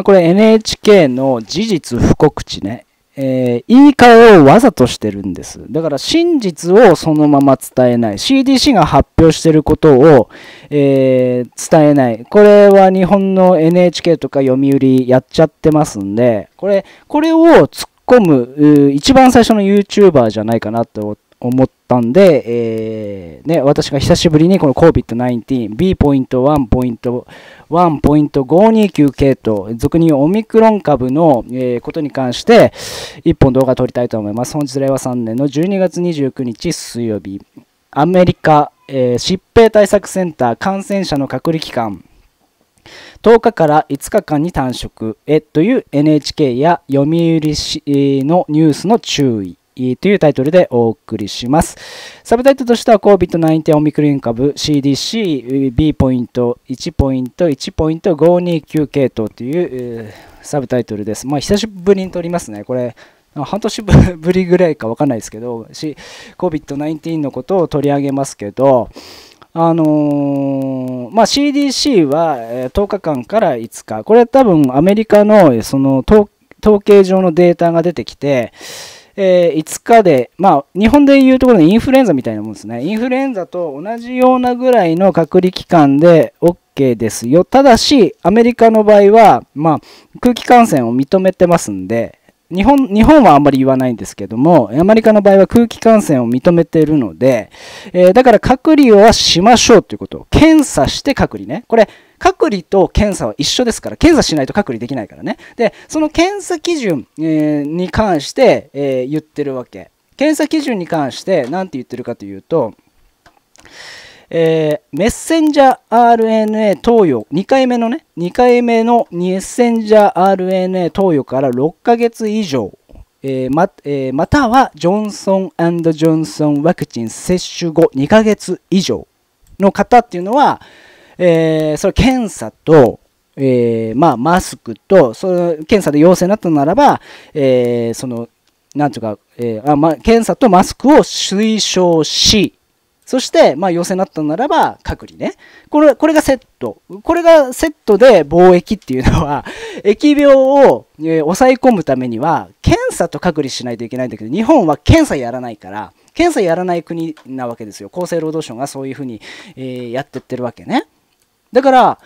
まあ、これ NHK の事実不告知ね。えー、言い換えをわざとしてるんです。だから真実をそのまま伝えない。CDC が発表してることを、えー、伝えない。これは日本の NHK とか読売やっちゃってますんで、これ、これを突っ込む、一番最初の YouTuber じゃないかなと思って、思ったんで、えー、ね、私が久しぶりにこの COVID-19、B.1.1.529 系統、俗に言うオミクロン株の、えー、ことに関して、一本動画を撮りたいと思います。本日令和3年の12月29日水曜日、アメリカ、えー、疾病対策センター感染者の隔離期間、10日から5日間に短縮へという NHK や読売のニュースの注意というタイトルでお送りします。サブタイトルとしては COVID-19 オミクロン株 CDCB.1.1.529 系統というサブタイトルです。まあ久しぶりに撮りますね。これ半年 ぶりぐらいかわかんないですけど、COVID-19 のことを取り上げますけど、あのー、まあ、CDC は10日間から5日、これは多分アメリカのその統計上のデータが出てきて、えー、5日で、まあ、日本でいうところのインフルエンザみたいなもんですね。インフルエンザと同じようなぐらいの隔離期間で OK ですよ。ただし、アメリカの場合は、まあ、空気感染を認めてますんで、日本、日本はあんまり言わないんですけども、アメリカの場合は空気感染を認めているので、えー、だから隔離はしましょうということ。検査して隔離ね。これ、隔離と検査は一緒ですから、検査しないと隔離できないからね。で、その検査基準、えー、に関して、えー、言ってるわけ。検査基準に関して、何て言ってるかというと、えー、メッセンジャー RNA 投与、2回目のね、2回目のメッセンジャー RNA 投与から6ヶ月以上、えー、まえー、またはジョンソンジョンソンワクチン接種後2ヶ月以上の方っていうのは、えー、それ検査と、えー、まあ、マスクと、その検査で陽性になったならば、えー、その、なんというか、えーあまあ、検査とマスクを推奨し、そして、まあ、陽性になったならば隔離ね。これ、これがセット。これがセットで防疫っていうのは、疫病を、えー、抑え込むためには、検査と隔離しないといけないんだけど、日本は検査やらないから、検査やらない国なわけですよ。厚生労働省がそういうふうに、えー、やってってるわけね。だから、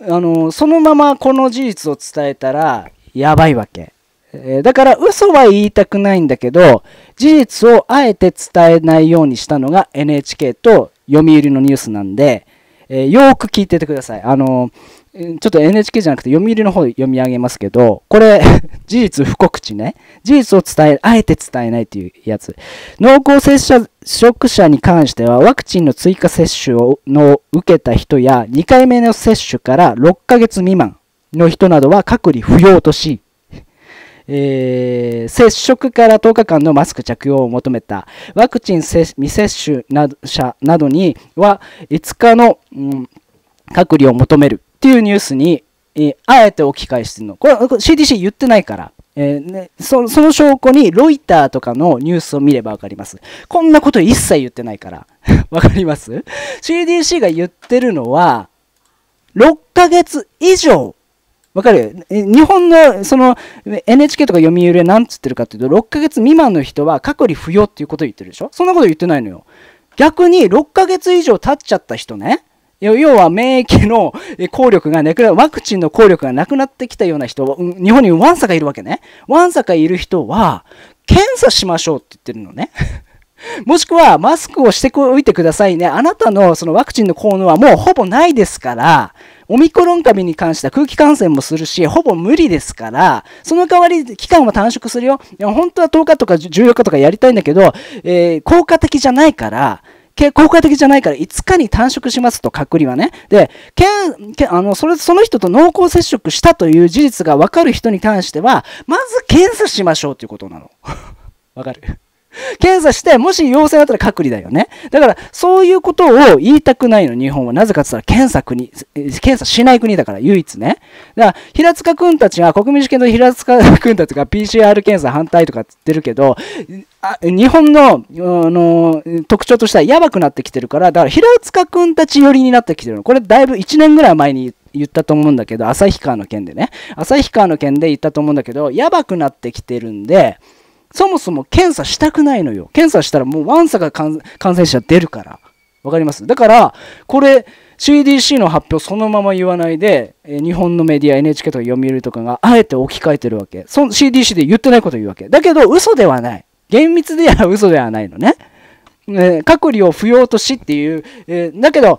あの、そのままこの事実を伝えたら、やばいわけ。えだから嘘は言いたくないんだけど事実をあえて伝えないようにしたのが NHK と読売のニュースなんで、えー、よく聞いててください。あのー、ちょっと NHK じゃなくて読売の方読み上げますけど、これ 事実不告知ね。事実を伝え、あえて伝えないというやつ。濃厚接触者に関しては、ワクチンの追加接種をの受けた人や、2回目の接種から6ヶ月未満の人などは隔離不要とし、えー、接触から10日間のマスク着用を求めたワクチン未接種など者などには5日の、うん、隔離を求めるっていうニュースに、えー、あえて置き換えしてるのこれ CDC 言ってないからえー、ね、そその証拠にロイターとかのニュースを見れば分かります。こんなこと一切言ってないから。わかります ?CDC が言ってるのは、6ヶ月以上わかる日本のその NHK とか読売なんつってるかっていうと6ヶ月未満の人は隔離不要っていうこと言ってるでしょそんなこと言ってないのよ逆に6ヶ月以上経っちゃった人ね要は免疫の効力がなくなワクチンの効力がなくなってきたような人日本にワンサがいるわけねワンサがいる人は検査しましょうって言ってるのね もしくはマスクをしておいてくださいねあなたのそのワクチンの効能はもうほぼないですからオミクロン株に関しては空気感染もするし、ほぼ無理ですから、その代わり期間は短縮するよ。いや本当は10日とか14日とかやりたいんだけど、えー、効果的じゃないから、効果的じゃないから5日に短縮しますと隔離はね。で、けんけあのそれその人と濃厚接触したという事実が分かる人に関しては、まず検査しましょうということなの。わかる検査して、もし陽性だったら隔離だよね。だから、そういうことを言いたくないの、日本は。なぜかって言ったら、検査国、検査しない国だから、唯一ね。だから、平塚君たちが、国民主権の平塚君たちが PCR 検査反対とかって言ってるけど、あ日本のの特徴としてはやばくなってきてるから、だから平塚君たち寄りになってきてるの。これだいぶ1年ぐらい前に言ったと思うんだけど、旭川の件でね。旭川の件で言ったと思うんだけど、やばくなってきてるんで、そもそも検査したくないのよ。検査したらもうワンサが感染者出るから。わかりますだから、これ、CDC の発表そのまま言わないで、え日本のメディア、NHK とか読売とかがあえて置き換えてるわけ。CDC で言ってないこと言うわけ。だけど、嘘ではない。厳密では嘘ではないのね。隔離を不要としっていう、えー、だけど、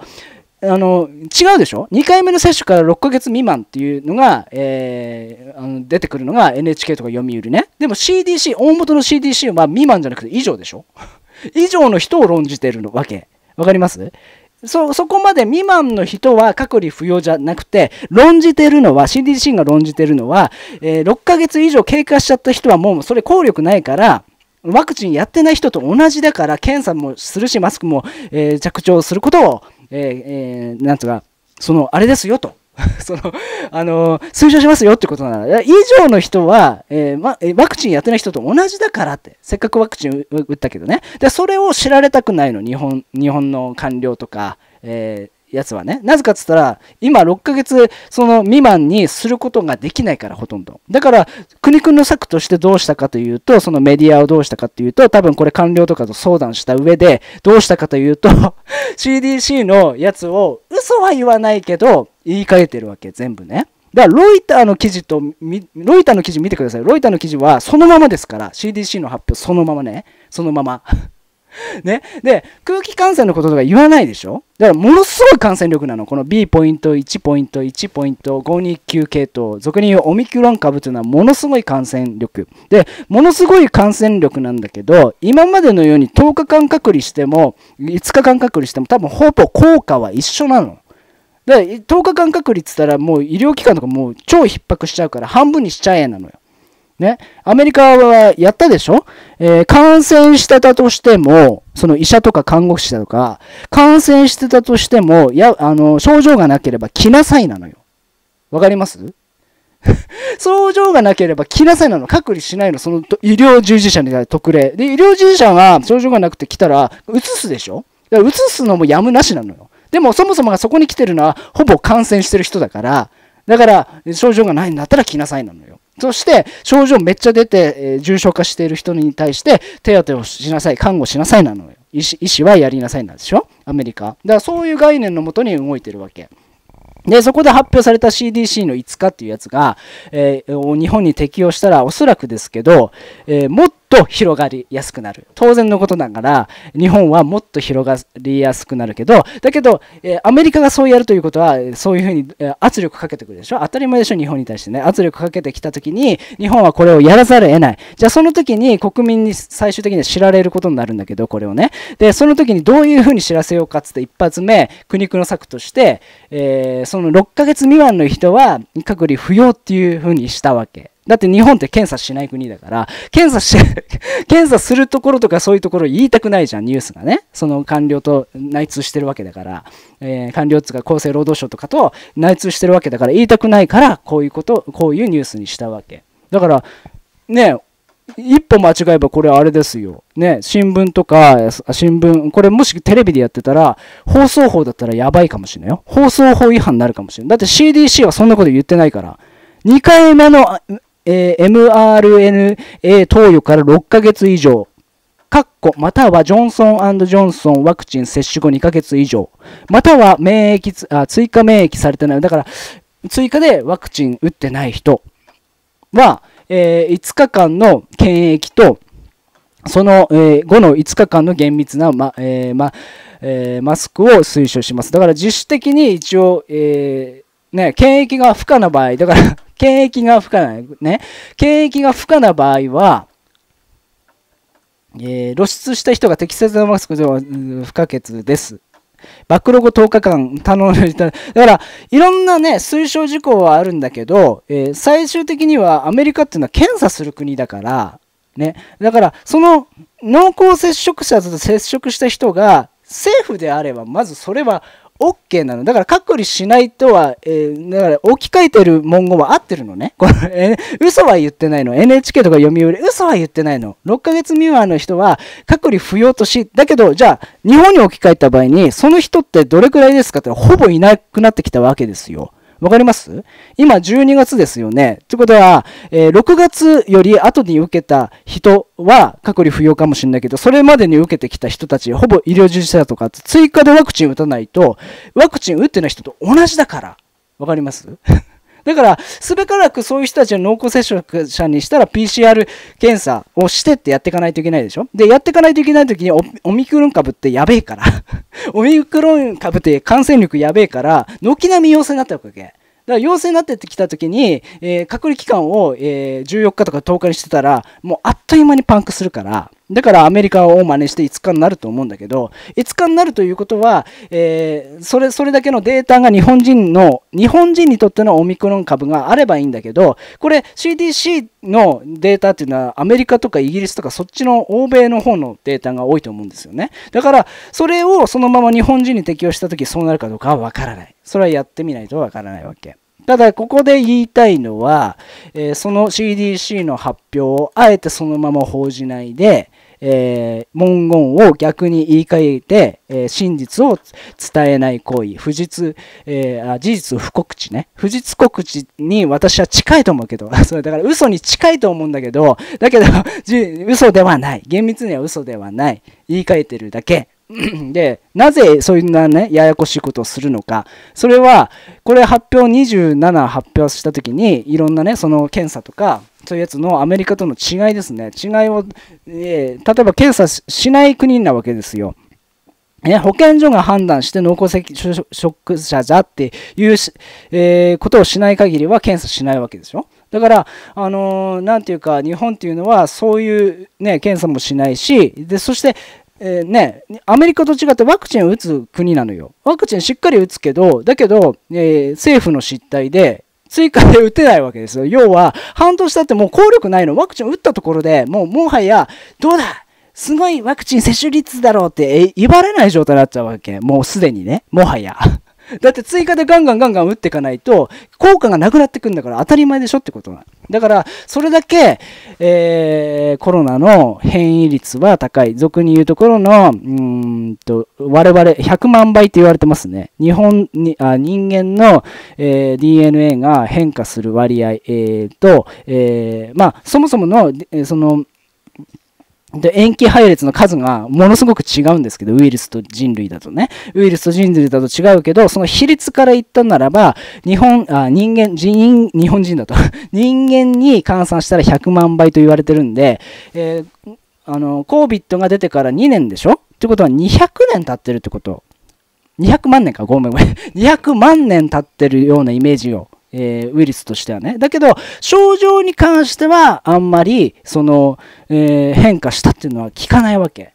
あの違うでしょ2回目の接種から6ヶ月未満っていうのが、えー、あの出てくるのが NHK とか読売ねでも CDC 大元の CDC は未満じゃなくて以上でしょ 以上の人を論じてるわけわかりますそ、そこまで未満の人は隔離不要じゃなくて、論じてるのは、CDC が論じてるのは、えー、6ヶ月以上経過しちゃった人はもうそれ効力ないから、ワクチンやってない人と同じだから、検査もするし、マスクも、えー、着用することをえー、えー、なんとか、その、あれですよと。その、あのー、推奨しますよってことなら、以上の人は、えーま、ワクチンやってない人と同じだからって、せっかくワクチン打ったけどね。で、それを知られたくないの、日本、日本の官僚とか、えーやつはね。なぜかっつったら、今6ヶ月その未満にすることができないからほとんど。だから、国君の策としてどうしたかというと、そのメディアをどうしたかというと、多分これ官僚とかと相談した上で、どうしたかというと CDC のやつを嘘は言わないけど、言いかえてるわけ、全部ね。だからロイターの記事と、ロイターの記事見てください。ロイターの記事はそのままですから、CDC の発表そのままね。そのまま ね。で、空気感染のこととか言わないでしょだからものすごい感染力なの。この B ポイント、1ポイント、1ポイント、529系統。俗に言うオミクロン株というのはものすごい感染力。で、ものすごい感染力なんだけど、今までのように10日間隔離しても、5日間隔離しても、多分ほぼ効果は一緒なの。で、10日間隔離って言ったらもう医療機関とかもう超逼迫しちゃうから半分にしちゃえなのよ。ね、アメリカはやったでしょ、えー、感染してたとしても、その医者とか看護師だとか、感染してたとしても、や、あの、症状がなければ来なさいなのよ。わかります 症状がなければ来なさいなの。隔離しないの。その医療従事者に特例。で、医療従事者は症状がなくて来たら、うつすでしょだからうつすのもやむなしなのよ。でも、そもそもがそこに来てるのは、ほぼ感染してる人だから、だから、症状がないんだったら来なさいなのよ。そして、症状めっちゃ出て、えー、重症化している人に対して、手当てをしなさい、看護しなさいなのよ。医師医師はやりなさいなんでしょアメリカ。だからそういう概念のもとに動いてるわけ。で、そこで発表された CDC の5日っていうやつが、えー、日本に適用したらおそらくですけど、えー、もっと広がりやすくなる。当然のことながら、日本はもっと広がりやすくなるけど、だけど、えー、アメリカがそうやるということは、そういうふうに、えー、圧力かけてくるでしょ当たり前でしょ日本に対してね。圧力かけてきたときに、日本はこれをやらざるを得ない。じゃあその時に国民に最終的には知られることになるんだけど、これをね。で、その時にどういうふうに知らせようかっつって一発目、苦肉の策として、えー、その6ヶ月未満の人は隔離不要っていうふうにしたわけ。だって日本って検査しない国だから、検査し、検査するところとかそういうところ言いたくないじゃん、ニュースがね。その官僚と内通してるわけだから、えー、官僚うか厚生労働省とかと内通してるわけだから言いたくないから、こういうこと、こういうニュースにしたわけ。だから、ね、一歩間違えばこれあれですよ。ね、新聞とか、新聞、これもしテレビでやってたら、放送法だったらやばいかもしれないよ。放送法違反になるかもしれない。だって CDC はそんなこと言ってないから。2回目のえー、mRNA 投与から6ヶ月以上、括弧またはジョンソンジョンソンワクチン接種後2ヶ月以上、または免疫あ追加免疫されてない、だから追加でワクチン打ってない人は、えー、5日間の検疫と、その、えー、後の5日間の厳密な、まえーまえー、マスクを推奨します。だから自主的に一応、えーね、検疫が不可な場合、だから検疫が不可な、ね、権益が不可な場合は、えー、露出した人が適切なマスクでは不可欠です。暴露後10日間頼んでだから、いろんなね、推奨事項はあるんだけど、えー、最終的にはアメリカっていうのは検査する国だから、ね、だから、その濃厚接触者と接触した人が政府であれば、まずそれは OK なの。だから、隔離しないとは、えー、だから、置き換えてる文言は合ってるのね。これ、えー、嘘は言ってないの。NHK とか読売、嘘は言ってないの。6ヶ月未満の人は、隔離不要とし、だけど、じゃあ、日本に置き換えた場合に、その人ってどれくらいですかって、ほぼいなくなってきたわけですよ。わかります今12月ですよね。ってことは、えー、6月より後に受けた人は隔離不要かもしれないけど、それまでに受けてきた人たち、ほぼ医療従事者とか、追加でワクチン打たないと、ワクチン打ってない人と同じだから。わかりますだから、すべからくそういう人たちを濃厚接触者にしたら PCR 検査をしてってやっていかないといけないでしょで、やっていかないといけないときにオミクロン株ってやべえから オミクロン株って感染力やべえから、軒並み陽性になったわけ。だから陽性になってきたときに、えー、隔離期間を、えー、14日とか10日にしてたら、もうあっという間にパンクするから、だからアメリカを真似して5日になると思うんだけど、5日になるということは、えー、それ、それだけのデータが日本人の、日本人にとってのオミクロン株があればいいんだけど、これ CDC のデータっていうのはアメリカとかイギリスとかそっちの欧米の方のデータが多いと思うんですよね。だから、それをそのまま日本人に適用した時そうなるかどうかはわからない。それはやってみないとわからないわけ。ただ、ここで言いたいのは、えー、その CDC の発表をあえてそのまま報じないで、えー、文言を逆に言い換えて、えー、真実を伝えない行為、不実、えー、あ事実不告知ね。不実告知に私は近いと思うけど、そだから嘘に近いと思うんだけど、だけど、嘘ではない。厳密には嘘ではない。言い換えてるだけ。で、なぜそんなね、ややこしいことをするのか。それは、これ発表27発表した時に、いろんなね、その検査とか、というやつのアメリカとの違いですね。違いを、えー、例えば検査しない国なわけですよ。ね、保健所が判断して濃厚接触者だっていう、えー、ことをしない限りは検査しないわけでしょ。だから、あのー、なんていうか、日本っていうのはそういう、ね、検査もしないし、でそして、えー、ね、アメリカと違ってワクチンを打つ国なのよ。ワクチンしっかり打つけど、だけど、えー、政府の失態で、追加で打てないわけですよ。要は、半年経ってもう効力ないの。ワクチン打ったところでもう、もはや、どうだすごいワクチン接種率だろうって言われない状態になっちゃうわけ。もうすでにね。もはやだって追加でガンガンガンガン打っていかないと、効果がなくなってくんだから当たり前でしょってことなだから、それだけ、えー、コロナの変異率は高い。俗に言うところの、うんと、我々100万倍って言われてますね。日本に、あ人間の、えー、DNA が変化する割合、えー、と、えー、まあ、そもそもの、その、で、塩基配列の数がものすごく違うんですけど、ウイルスと人類だとね。ウイルスと人類だと違うけど、その比率から言ったならば、日本、あ人間、人、日本人だと。人間に換算したら100万倍と言われてるんで、えー、あの、COVID が出てから2年でしょってことは200年経ってるってこと。200万年か、ごめんごめん。200 万年経ってるようなイメージをえー、ウイルスとしてはね。だけど、症状に関しては、あんまり、その、えー、変化したっていうのは聞かないわけ。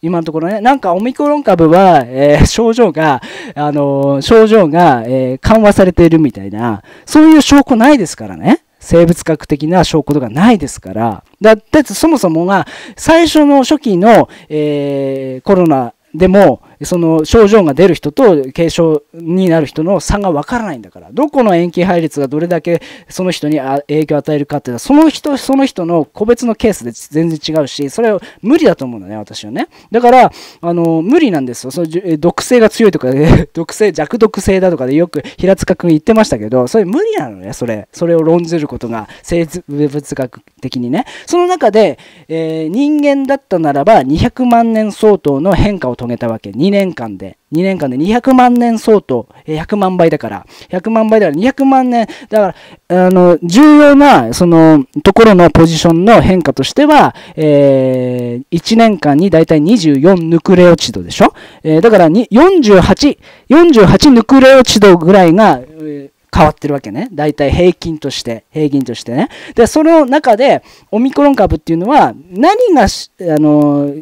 今のところね、なんかオミクロン株は、えー、症状が、あの症状が、え緩和されているみたいな、そういう証拠ないですからね。生物学的な証拠とかないですから。だって、そもそもが、最初の初期の、えコロナでも、その症状が出る人と軽症になる人の差がわからないんだから、どこの延期配列がどれだけその人に影響を与えるかっていうのは、その人、その人の個別のケースで全然違うし、それは無理だと思うんだね、私はね。だから、あの、無理なんですよ。その毒性が強いとか、毒性、弱毒性だとかでよく平塚君言ってましたけど、それ無理なのね、それ。それを論ずることが、生物学的にね。その中で、えー、人間だったならば200万年相当の変化を遂げたわけ。2年間で、2年間で200万年相当、100万倍だから、100万倍だから200万年、だから、あの、重要な、その、ところのポジションの変化としては、えー、1年間にだいたい24ヌクレオチドでしょえー、だから48、48ヌクレオチドぐらいが、えー変わってるわけね。大体平均として、平均としてね。で、その中で、オミクロン株っていうのは、何があの、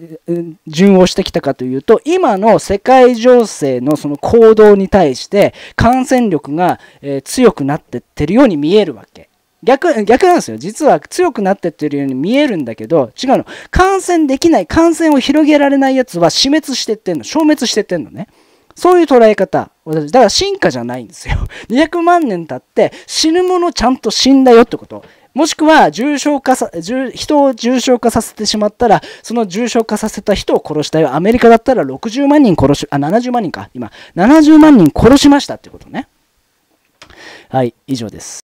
順応してきたかというと、今の世界情勢のその行動に対して、感染力が、えー、強くなってってるように見えるわけ。逆逆なんですよ。実は強くなってってるように見えるんだけど、違うの。感染できない、感染を広げられないやつは死滅してってんの。消滅してってんのね。そういう捉え方。私、だから進化じゃないんですよ。200 万年経って死ぬものちゃんと死んだよってこと。もしくは重症化さ、人を重症化させてしまったら、その重症化させた人を殺したよ。アメリカだったら60万人殺し、あ、70万人か、今。70万人殺しましたってことね。はい、以上です。